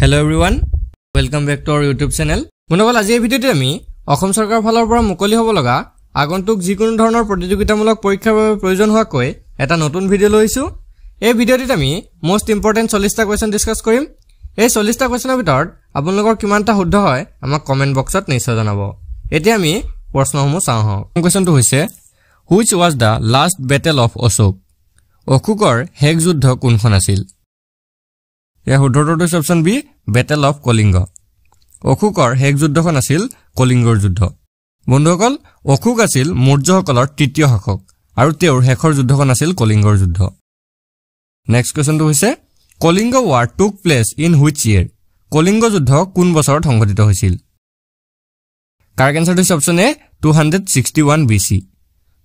Hello' everyone welcome back to our YouTube channel Monobol আজি এই ভিডিঅ'টোত আমি অসম চৰকাৰৰ ফালৰ পৰা মুকলি হ'ব লগা আগন্তুক যিকোনো ধৰণৰ প্ৰতিযোগিতামূলক পৰীক্ষাৰ বাবে প্ৰয়োজন হোৱাকৈ এটা নতুন ভিডিঅ' লৈছোঁ এই ভিডিঅ'টোত আমি মষ্ট ইম্পৰ্টেণ্ট চল্লিছটা কুৱেশ্যন ডিছকাছ কৰিম এই চল্লিছটা কুৱেশ্যনৰ ভিতৰত আপোনালোকৰ কিমানটা শুদ্ধ হয় আমাক কমেণ্ট বক্সত নিশ্চয় জনাব এতিয়া আমি প্ৰশ্নসমূহ চাওঁ হওক প্ৰথম কুৱেশ্যনটো হৈছে which was the last battle of Ashoka অশোকৰ শেষ যুদ্ধ কোনখন আছিল ইয়াৰ শুদ্ধটোত হৈছে option B battle of Kalinga অশোকৰ শেষ যুদ্ধখন আছিল কলিংগৰ যুদ্ধ বন্ধুসকল অশোক আছিল মৌৰ্যসকলৰ তৃতীয় শাসক আৰু তেওঁৰ শেষৰ যুদ্ধখন আছিল কলিংগৰ যুদ্ধ নেক্সট কুৱেশ্যনটো হৈছে Kalinga war took place in which year Kalinga যুদ্ধ কোন বছৰত সংঘটিত হৈছিল কাৰ কেঞ্চাৰটো হৈছে option A two hundred sixty one B C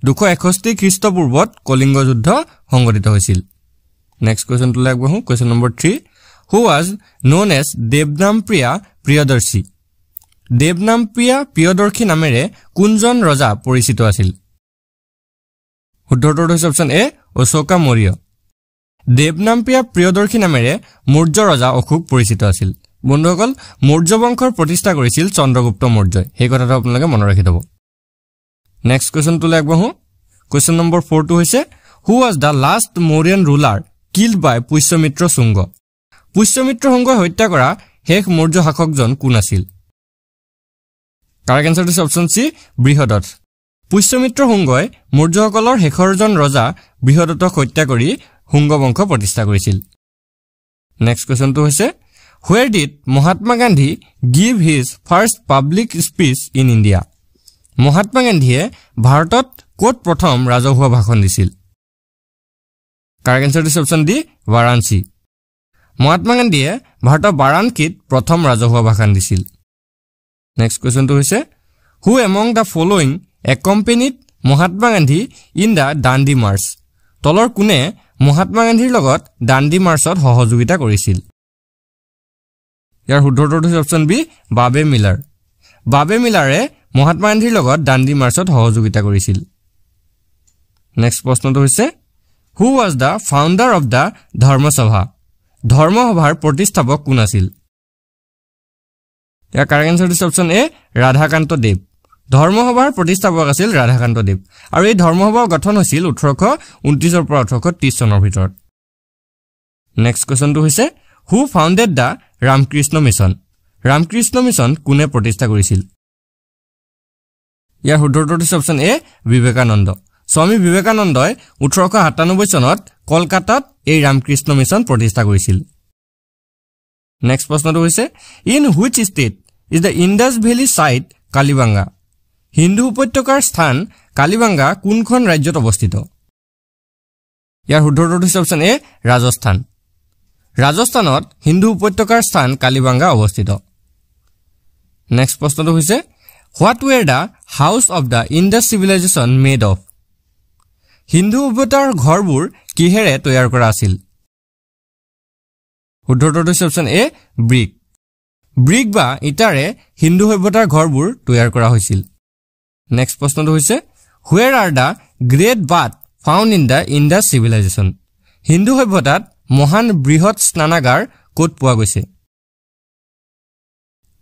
দুশ এষষ্ঠি খ্ৰীষ্টপূৰ্বত কলিংগ যুদ্ধ সংঘটিত হৈছিল নেক্সট কুৱেশ্যনটোলৈ আগবাঢ়ো question number three who was known as Devanampriya Priyadarshi Devanampriya Priyadarshi নামেৰে কোনজন ৰজা পৰিচিত আছিল শুদ্ধটোৰ হৈছে অপশ্যন এ অশোকা মৌৰ্য দেৱনামপ্ৰিয়া প্ৰিয়দৰ্শী নামেৰে মৌৰ্য ৰজা অশোক পৰিচিত আছিল বন্ধুসকল মৌৰ্য বংশৰ প্ৰতিষ্ঠা কৰিছিল চন্দ্ৰগুপ্ত মৌৰ্যই সেই কথাটো আপোনালোকে মনত ৰাখি থব নেক্সট কুৱেশ্যনটোলৈ আগবাঢ়ো কুৱেশ্যন নম্বৰ ফ'ৰটো হৈছে who was the last Mauryan ruler killed by Pushyamitra Shunga Pushyamitra সংঘই হত্যা কৰা শেষ মৌৰ্য শাসকজন কোন আছিল কাৰেক্ট এনচাৰটো হৈছে অপশ্যন চি বৃহদত্ত পুষ্যমিত্ৰ সংঘই মৌৰ্যসকলৰ শেষৰজন ৰজা বৃহদত্তক হত্যা কৰি শুংগ বংশ প্ৰতিষ্ঠা কৰিছিল নেক্সট কুৱেশ্যনটো হৈছে where did Mahatma Gandhi give his first public speech in India Mahatma গান্ধীয়ে ভাৰতত ক'ত প্ৰথম ৰাজহুৱা ভাষণ দিছিল কাৰেক্ট এনচাৰটো অপশ্যন ডি বাৰাণসী মহাত্মা গান্ধীয়ে ভাৰতৰ বাৰাণসীত প্ৰথম ৰাজহুৱা ভাষণ দিছিল নেক্সট কুৱেশ্যনটো হৈছে who among the following accompanied Mahatma Gandhi in the Dandi march তলৰ কোনে মহাত্মা গান্ধীৰ লগত দাণ্ডি মাৰ্চত সহযোগিতা কৰিছিল ইয়াৰ শুদ্ধ উত্তৰটো হৈছে অপশ্যন বি বাবে মিলাৰ বাবে মিলাৰে মহাত্মা গান্ধীৰ লগত দাণ্ডি মাৰ্চত সহযোগিতা কৰিছিল নেক্সট প্ৰশ্নটো হৈছে who was the founder of the Dharma Sabha ধৰ্মসভাৰ প্ৰতিষ্ঠাপক কোন আছিল ইয়াৰ কাৰেক্ট এঞ্চাৰটো দিছে অপশ্যন এ ৰাধাকান্ত দেৱ ধৰ্মসভাৰ প্ৰতিষ্ঠাপক আছিল ৰাধাকান্ত দেৱ আৰু এই ধৰ্মসভাৰ গঠন হৈছিল ওঠৰশ ঊনত্ৰিছৰ পৰা ওঠৰশ ত্ৰিছ চনৰ ভিতৰত নেক্সট কুৱেশ্যনটো হৈছে who founded the Ramakrishna Mission Ramakrishna Mission কোনে প্ৰতিষ্ঠা কৰিছিল ইয়াৰ শুদ্ধটো হৈছে অপশ্যন এ বিবেকানন্দ স্বামী বিবেকানন্দই ওঠৰশ সাতানব্বৈ চনত কলকাতাত এই ৰামকৃষ্ণ মিছন প্ৰতিষ্ঠা কৰিছিল নেক্সট প্ৰশ্নটো হৈছে in which state is the Indus valley site Kalibangan হিন্দু উপত্যকাৰ স্থান কালিবাংগা কোনখন ৰাজ্যত অৱস্থিত ইয়াৰ শুদ্ধটোত হৈছে অপশ্যন এ ৰাজস্থান ৰাজস্থানত হিন্দু উপত্যকাৰ স্থান কালিবাংগা অৱস্থিত নেক্সট প্ৰশ্নটো হৈছে what were the house of the Indus civilization made of হিন্দু সভ্যতাৰ ঘৰবোৰ কিহেৰে তৈয়াৰ কৰা আছিল শুদ্ধোত্তৰটো হৈছে অপশ্যন এ ব্ৰিক ব্ৰিক বা ইটাৰে হিন্দু সভ্যতাৰ ঘৰবোৰ তৈয়াৰ কৰা হৈছিল নেক্সট প্ৰশ্নটো হৈছে where are the great bath found in the Indus civilization হিন্দু সভ্যতাত মহান বৃহৎ স্নানাগাৰ ক'ত পোৱা গৈছে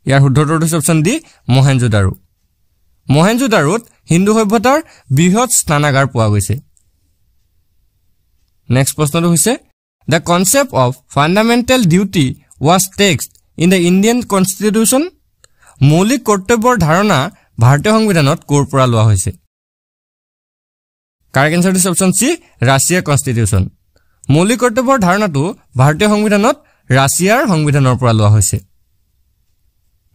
ইয়াৰ শুদ্ধোত্তৰটো হৈছে অপশ্যন ডি মহেঞ্জোদাৰু মহেঞ্জোদাৰুত হিন্দু সভ্যতাৰ বৃহৎ স্নানাগাৰ পোৱা গৈছে নেক্সট প্ৰশ্নটো হৈছে the concept of fundamental duty was taken in the Indian constitution মৌলিক কৰ্তব্যৰ ধাৰণা ভাৰতীয় সংবিধানত ক'ৰ পৰা লোৱা হৈছে কাৰেক্ট এনচাৰটো হৈছে অপশ্যন চি ৰাছিয়া কনষ্টিটিউশ্যন মৌলিক কৰ্তব্যৰ ধাৰণাটো ভাৰতীয় সংবিধানত ৰাছিয়াৰ সংবিধানৰ পৰা লোৱা হৈছে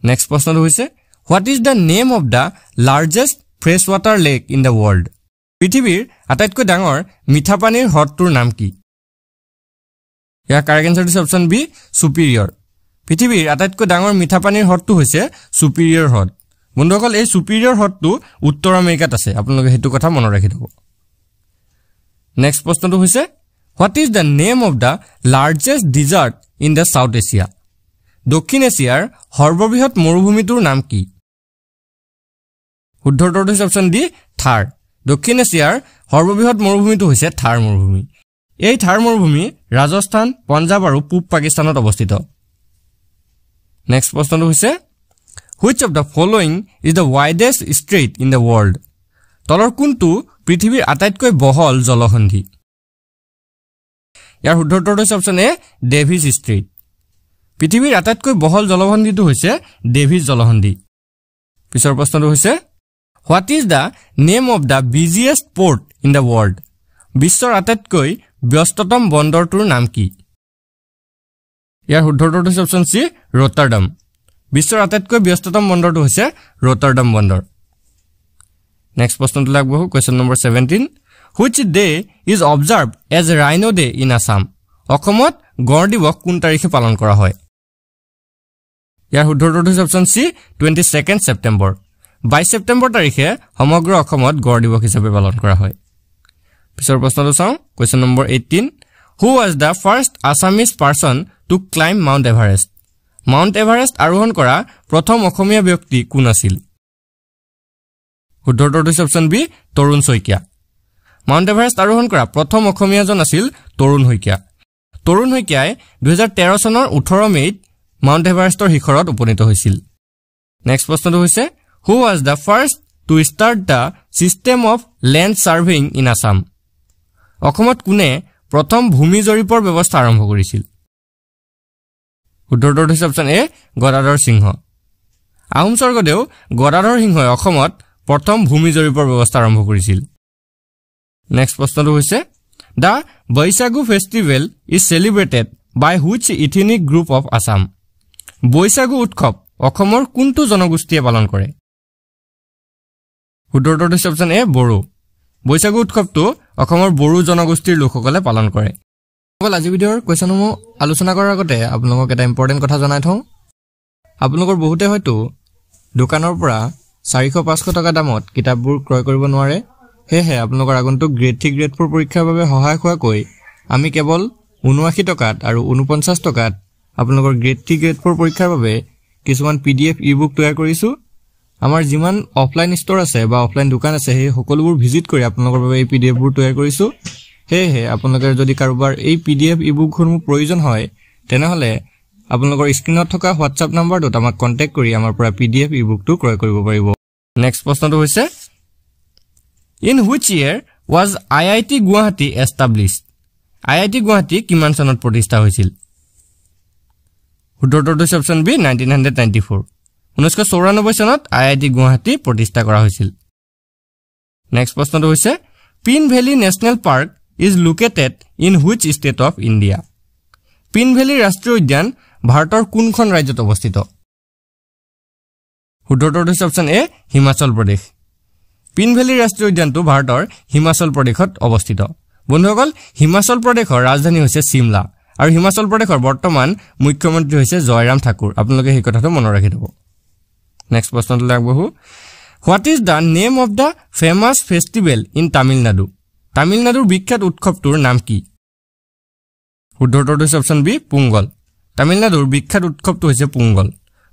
নেক্সট প্ৰশ্নটো হৈছে what is the name of the largest fresh water lake in the world পৃথিৱীৰ আটাইতকৈ ডাঙৰ মিঠা পানীৰ হ্ৰদটোৰ নাম কি ইয়াৰ কাৰেক্ট এঞ্চাৰটো হৈছে অপশ্যন বি চুপিৰিয়ৰ পৃথিৱীৰ আটাইতকৈ ডাঙৰ মিঠা পানীৰ হ্ৰদটো হৈছে চুপিৰিয়ৰ হ্ৰদ বন্ধুসকল এই চুপিৰিয়ৰ হ্ৰদটো উত্তৰ আমেৰিকাত আছে আপোনালোকে সেইটো কথা মনত ৰাখি থ'ব নেক্সট প্ৰশ্নটো হৈছে what is the name of the largest desert in the South Asia দক্ষিণ এছিয়াৰ সৰ্ববৃহৎ মৰুভূমিটোৰ নাম কি শুদ্ধ উত্তৰটো হৈছে অপশ্যন ডি থাৰ দক্ষিণ এছিয়াৰ সৰ্ববৃহৎ মৰুভূমিটো হৈছে থাৰ মৰুভূমি এই থাৰ মৰুভূমি ৰাজস্থান পঞ্জাৱ আৰু পূব পাকিস্তানত অৱস্থিত নেক্সট প্ৰশ্নটো হৈছে which of the following is the widest strait in the world তলৰ কোনটো পৃথিৱীৰ আটাইতকৈ বহল জলসন্ধি ইয়াৰ শুদ্ধ উত্তৰটো হৈছে অপশ্যন এ ডেভিজ ষ্ট্ৰেইট পৃথিৱীৰ আটাইতকৈ বহল জলসন্ধিটো হৈছে ডেভিজ জলসন্ধি পিছৰ প্ৰশ্নটো হৈছে what is the name of the biggest port in the world বিশ্বৰ আটাইতকৈ ব্যস্ততম বন্দৰটোৰ নাম কি ইয়াৰ শুদ্ধটোত হৈছে অপশ্যন চি ৰটাৰডম বিশ্বৰ আটাইতকৈ ব্যস্ততম বন্দৰটো হৈছে ৰটাৰডম বন্দৰ নেক্সট প্ৰশ্নটো আগবঢ়ো question number seventeen which day is observe as rhino' day in Assam অসমত গড় দিৱস কোন তাৰিখে পালন কৰা হয় ইয়াৰ শুদ্ধটোত হৈছে option C twenty second September বাইছ ছেপ্টেম্বৰ তাৰিখে সমগ্ৰ অসমত গড় দিৱস হিচাপে পালন কৰা হয় পিছৰ প্ৰশ্নটো চাওঁ question number eighteen who was the first Assamese person to climb Mount Everest Mount Everest আৰোহণ কৰা প্ৰথম অসমীয়া ব্যক্তি কোন আছিল শুদ্ধ হৈছে option B Tarun Saikia Mount Everest আৰোহণ কৰা প্ৰথম অসমীয়াজন আছিল তৰুণ শইকীয়া তৰুণ শইকীয়াই দুহেজাৰ তেৰ চনৰ ওঠৰ মে'ত মাউণ্ট এভাৰেষ্টৰ শিখৰত উপনীত হৈছিল নেক্সট প্ৰশ্নটো হৈছে who was the first to start the system of land surveying in Assam? অসমত কোনে প্ৰথম ভূমি জৰীপৰ ব্যৱস্থা আৰম্ভ কৰিছিল উত্তৰটোত হৈছে অপশ্যন এ গদাধৰ সিংহ আহোম স্বৰ্গদেউ গদাধৰ সিংহই অসমত প্ৰথম ভূমি জৰীপৰ ব্যৱস্থা আৰম্ভ কৰিছিল নেক্সট প্ৰশ্নটো হৈছে the Baishagu festival is celebrated by which ethnic group of Assam Baishagu উৎসৱ অসমৰ কোনটো জনগোষ্ঠীয়ে পালন কৰে সোঁতৰটোত হৈছে অপশ্যন এ বড়ো বৈশাগু উৎসৱটো অসমৰ বড়ো জনগোষ্ঠীৰ লোকসকলে পালন কৰে অকল আজি ভিডিঅ'ৰ কুৱেশ্যনসমূহ আলোচনা কৰাৰ আগতে আপোনালোকক এটা ইম্পৰ্টেণ্ট কথা জনাই থওঁ আপোনালোকৰ বহুতে হয়তো দোকানৰ পৰা চাৰিশ পাঁচশ টকা দামত কিতাপবোৰ ক্ৰয় কৰিব নোৱাৰে সেয়েহে আপোনালোকৰ আগন্তুক গ্ৰেড থ্ৰী গ্ৰেড ফ'ৰ পৰীক্ষাৰ বাবে সহায় হোৱাকৈ আমি কেৱল ঊনোৱাশী টকাত আৰু ঊনপঞ্চাছ টকাত আপোনালোকৰ গ্ৰেড থ্ৰী গ্ৰেড ফ'ৰ পৰীক্ষাৰ বাবে কিছুমান P D F e-book তৈয়াৰ কৰিছোঁ আমাৰ যিমান অফলাইন ষ্ট'ৰ আছে বা অফলাইন দোকান আছে সেই সকলোবোৰ ভিজিট কৰি আপোনালোকৰ বাবে এই পি ডি এফবোৰ তৈয়াৰ কৰিছোঁ সেয়েহে আপোনালোকে যদি কাৰোবাৰ এই পি ডি এফ ই বুকসমূহ প্ৰয়োজন হয় তেনেহ'লে আপোনালোকৰ স্ক্ৰীণত থকা হোৱাটছআপ নম্বৰটোত আমাক কণ্টেক্ট কৰি আমাৰ পৰা পি ডি এফ ই বুকটো ক্ৰয় কৰিব পাৰিব নেক্সট প্ৰশ্নটো হৈছে in which year was I I T Guwahati establish I I T Guwahati কিমান চনত প্ৰতিষ্ঠা হৈছিল সোতৰটো option B nineteen hundred ninety four ঊনৈছশ চৌৰান্নব্বৈ চনত আই আই টি গুৱাহাটী প্ৰতিষ্ঠা কৰা হৈছিল নেক্সট প্ৰশ্নটো হৈছে Pin Valley National Park is located in which state of India Pin Valley ৰাষ্ট্ৰীয় উদ্যান ভাৰতৰ কোনখন ৰাজ্যত অৱস্থিত শুদ্ধটোত হৈছে option A Himachal Pradesh Pin Valley ৰাষ্ট্ৰীয় উদ্যানটো ভাৰতৰ হিমাচল প্ৰদেশত অৱস্থিত বন্ধুসকল হিমাচল প্ৰদেশৰ ৰাজধানী হৈছে চিমলা আৰু হিমাচল প্ৰদেশৰ বৰ্তমান মুখ্যমন্ত্ৰী হৈছে জয়ৰাম ঠাকুৰ আপোনালোকে সেই কথাটো মনত ৰাখি থব নেক্সট প্ৰশ্নটোলৈ আগবাঢ়ো what is the name of the famous festival in Tamil Nadu তামিলনাডুৰ বিখ্যাত উৎসৱটোৰ নাম কি শুদ্ধ হৈছে অপশ্যন বি পোংগল তামিলনাডুৰ বিখ্যাত উৎসৱটো হৈছে পোংগল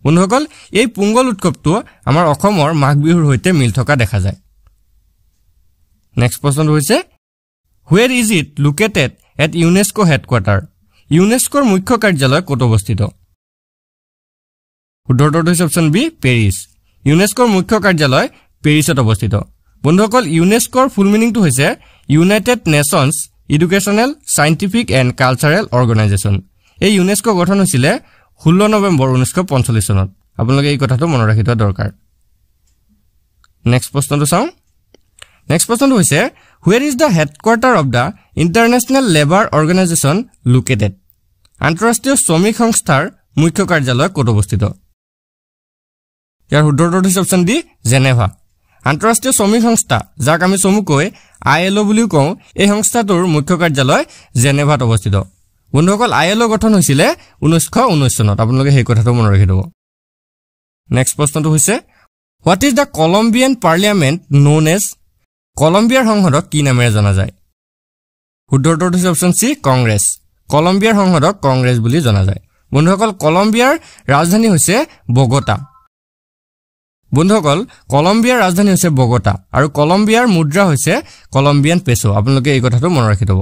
বন্ধুসকল এই পোংগল উৎসৱটো আমাৰ অসমৰ মাঘ বিহুৰ সৈতে মিল থকা দেখা যায় নেক্সট প্ৰশ্নটো হৈছে where is it located at UNESCO' headquarter ইউনেস্ক'ৰ মুখ্য কাৰ্যালয় ক'ত অৱস্থিত উত্তৰটোত হৈছে অপশ্যন বি পেৰিছ ইউনেস্কৰ মুখ্য কাৰ্যালয় পেৰিছত অৱস্থিত বন্ধুসকল ইউনেস্কৰ ফুল মিনিংটো হৈছে United Nations Educational Scientific and Cultural Organization এই ইউনেস্ক গঠন হৈছিলে ষোল্ল নৱেম্বৰ ঊনৈছশ পঞ্চল্লিছ চনত আপোনালোকে এই কথাটো মনত ৰাখি থোৱা দৰকাৰ নেক্সট প্ৰশ্নটো চাওঁ নেক্সট প্ৰশ্নটো হৈছে where is the headquarter of the International Labour Organization located আন্তঃৰাষ্ট্ৰীয় শ্ৰমিক সংস্থাৰ মুখ্য কাৰ্যালয় ক'ত অৱস্থিত ইয়াৰ শুদ্ধ উত্তৰটো হৈছে অপশ্যন ডি জেনেভা আন্তঃৰাষ্ট্ৰীয় শ্ৰমিক সংস্থা যাক আমি চমুকৈ আই এল অ' বুলিও কওঁ এই সংস্থাটোৰ মুখ্য কাৰ্যালয় জেনেভাত অৱস্থিত বন্ধুসকল আই এল অ' গঠন হৈছিলে ঊনৈছশ ঊনৈছ চনত আপোনালোকে সেই কথাটো মনত ৰাখি থ'ব নেক্সট প্ৰশ্নটো হৈছে what is the Colombian parliament known as কলম্বিয়াৰ সংসদক কি নামেৰে জনা যায় শুদ্ধ উত্তৰটো হৈছে অপশ্যন চি কংগ্ৰেছ কলম্বিয়াৰ সংসদক কংগ্ৰেছ বুলি জনা যায় বন্ধুসকল কলম্বিয়াৰ ৰাজধানী হৈছে বগতা বন্ধুসকল কলম্বিয়াৰ ৰাজধানী হৈছে বগতা আৰু কলম্বিয়াৰ মুদ্ৰা হৈছে কলম্বিয়ান পেচো আপোনালোকে এই কথাটো মনত ৰাখি থ'ব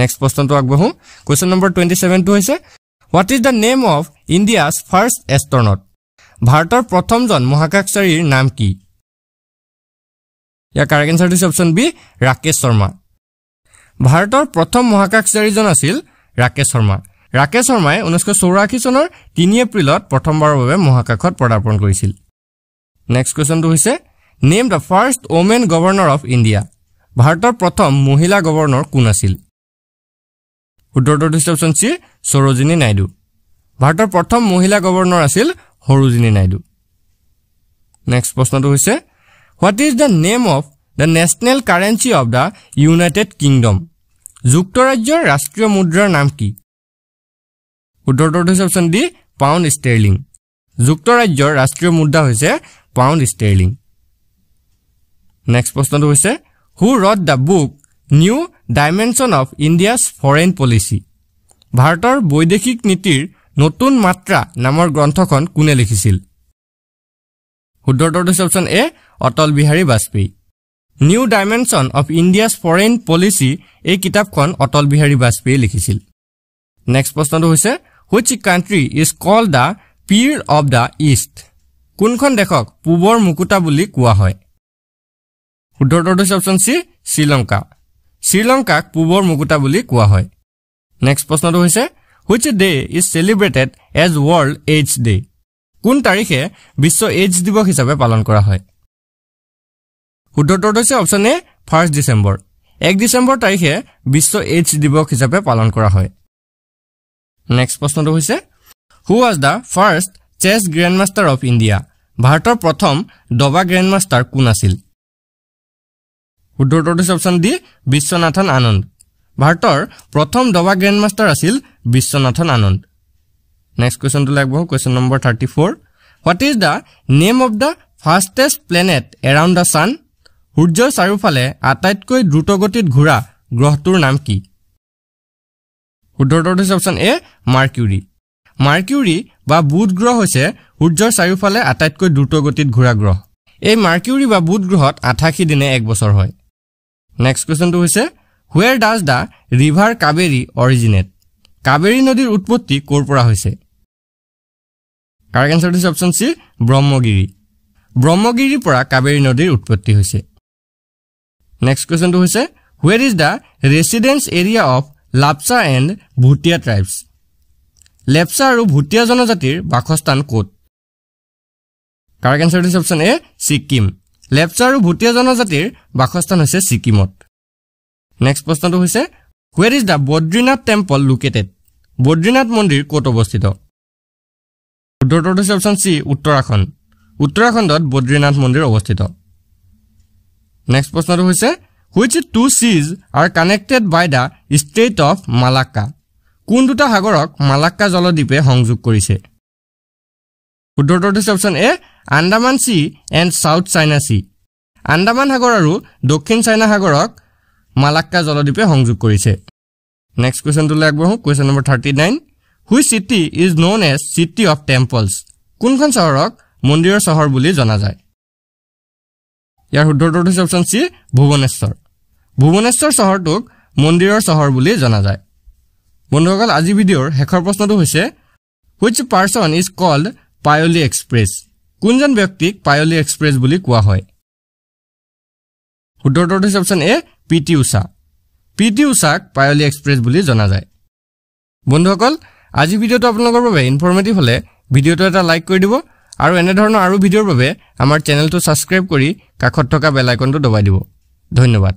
নেক্সট প্ৰশ্নটো আগবাঢ়ো কুৱেশ্যন নম্বৰ টুৱেণ্টি ছেভেনটো হৈছে what is the name of India's first astronaut ভাৰতৰ প্ৰথমজন মহাকাশচাৰীৰ নাম কি ইয়াৰ কাৰেক্ট এঞ্চাৰটো হৈছে অপশ্যন বি ৰাকেশ শৰ্মা ভাৰতৰ প্ৰথম মহাকাশচাৰীজন আছিল ৰাকেশ শৰ্মা ৰাকেশ শৰ্মাই ঊনৈছশ চৌৰাশী চনৰ তিনি এপ্ৰিলত প্ৰথমবাৰৰ বাবে মহাকাশত পদাৰ্পণ কৰিছিল নেক্সট কুৱেশ্যনটো হৈছে name the first women governor of India ভাৰতৰ প্ৰথম মহিলা গভৰ্ণৰ কোন আছিল উত্তৰটোত হৈছে অপশ্যন চি সৰোজিনী নাইডু ভাৰতৰ প্ৰথম মহিলা গভৰ্ণৰ আছিল সৰোজিনী নাইডু নেক্সট প্ৰশ্নটো হৈছে what is the name of the national currency of the United Kingdom যুক্তৰাজ্যৰ ৰাষ্ট্ৰীয় মুদ্ৰাৰ নাম কি উত্তৰটোত হৈছে অপশ্যন ডি পাউণ্ড ষ্টেৰলিং যুক্তৰাজ্যৰ ৰাষ্ট্ৰীয় মুদ্ৰা হৈছে পাউণ্ড ষ্টেৰলিং নেক্সট প্ৰশ্নটো হৈছে who wrote the book New Dimension of India's Foreign Policy ভাৰতৰ বৈদেশিক নীতিৰ নতুন মাত্ৰা নামৰ গ্ৰন্থখন কোনে লিখিছিল শুদ্ধৰ্তৰটো হৈছে option A Atal Bihari Vajpayee New Dimension of India's Foreign Policy এই কিতাপখন অটল বিহাৰী বাজপেয়ীয়ে লিখিছিল নেক্সট প্ৰশ্নটো হৈছে which country is called the pearl of the east কোনখন দেশক পূবৰ মুকুতা বুলি কোৱা হয় শুদ্ধৰ্ত হৈছে অপশ্যন চি শ্ৰীলংকা শ্ৰীলংকাক পূবৰ মুকুতা বুলি কোৱা হয় নেক্সট প্ৰশ্নটো হৈছে which day is celebrated as World AIDS Day কোন তাৰিখে বিশ্ব এইডছ দিৱস হিচাপে পালন কৰা হয় শুদ্ধৰ্ত হৈছে অপশ্যন এ ফাৰ্ষ্ট ডিচেম্বৰ এক ডিচেম্বৰ তাৰিখে বিশ্ব এইডছ দিৱস হিচাপে পালন কৰা হয় নেক্সট প্ৰশ্নটো হৈছে who was the first chess grandmaster of India ভাৰতৰ প্ৰথম দবা গ্ৰেণ্ডমাষ্টাৰ কোন আছিল উত্তৰটো হৈছে অপশ্যন ডি বিশ্বনাথন আনন্দ ভাৰতৰ প্ৰথম দবা গ্ৰেণ্ডমাষ্টাৰ আছিল বিশ্বনাথন আনন্দ নেক্সট কুৱেশ্যনটো লাগিব question number thirty four what is the name of the fastest planet around the sun সূৰ্যৰ চাৰিওফালে আটাইতকৈ দ্ৰুতগতিত ঘূৰা গ্ৰহটোৰ নাম কি শুদ্ধ উত্তৰটো হৈছে অপশ্যন এ মাৰ্কিউৰি মাৰ্কিউৰি বা বুধ গ্ৰহ হৈছে সূৰ্যৰ চাৰিওফালে আটাইতকৈ দ্ৰুতগতিত ঘূৰা গ্ৰহ এই মাৰ্কিউৰী বা বুধ গ্ৰহত আঠাশী দিনে এক বছৰ হয় নেক্সট কুৱেশ্যনটো হৈছে where does the river Kaveri originate Kaveri নদীৰ উৎপত্তি ক'ৰ পৰা হৈছে কাৰ এনচাৰটো হৈছে অপশ্যন চি ব্ৰহ্মগিৰি ব্ৰহ্মগিৰিৰ পৰা কাবেৰী নদীৰ উৎপত্তি হৈছে নেক্সট কুৱেশ্যনটো হৈছে where is the residence area of Lepcha and Bhutia tribes Lepcha আৰু ভুটীয়া জনজাতিৰ বাসস্থান ক'ত কাৰেক এনচাৰ হৈছে অপচন এ ছিকিম লেপচা আৰু ভুটীয়া জনজাতিৰ বাসস্থান হৈছে ছিকিমত নেক্সট প্ৰশ্নটো হৈছে where is the Badrinath temple located Badrinath মন্দিৰ ক'ত অৱস্থিত উত্তৰটো হৈছে অপশ্যন চি উত্তৰাখণ্ড উত্তৰাখণ্ডত বদ্ৰীনাথ মন্দিৰ অৱস্থিত নেক্সট প্ৰশ্নটো হৈছে which two seas are connected by the strait of Malacca কোন দুটা সাগৰক মালাক্কা জলদ্বীপে সংযোগ কৰিছে উত্তৰটোত হৈছে option A Andaman Sea and South China Sea Andaman সাগৰ আৰু দক্ষিণ চাইনা সাগৰক মালাক্কা জলদ্বীপে সংযোগ কৰিছে নেক্সট কুৱেশ্যনটোলৈ আগবাঢ়ো question number thirty nine which city is known as city of temples কোনখন চহৰক মন্দিৰৰ চহৰ বুলি জনা যায় ইয়াৰ শুদ্ধটোত হৈছে অপশ্যন চি ভুৱনেশ্বৰ ভুৱনেশ্বৰ চহৰটোক মন্দিৰৰ চহৰ বুলি জনা যায় বন্ধুসকল আজি ভিডিঅ'ৰ শেষৰ প্ৰশ্নটো হৈছে which person is called Payyoli express কোনজন ব্যক্তিক পায়লি এক্সপ্ৰেছ বুলি কোৱা হয় সোতৰটো হৈছে option A P T Usha P T ঊষাক পায়লি এক্সপ্ৰেছ বুলি জনা যায় বন্ধুসকল আজি ভিডিঅ'টো আপোনালোকৰ বাবে ইনফৰ্মেটিভ হ'লে ভিডিঅ'টো এটা লাইক কৰি দিব আৰু এনেধৰণৰ আৰু ভিডিঅ'ৰ বাবে আমাৰ চেনেলটো ছাবস্ক্ৰাইব কৰি কাষত থকা বেল দবাই দিব ধন্যবাদ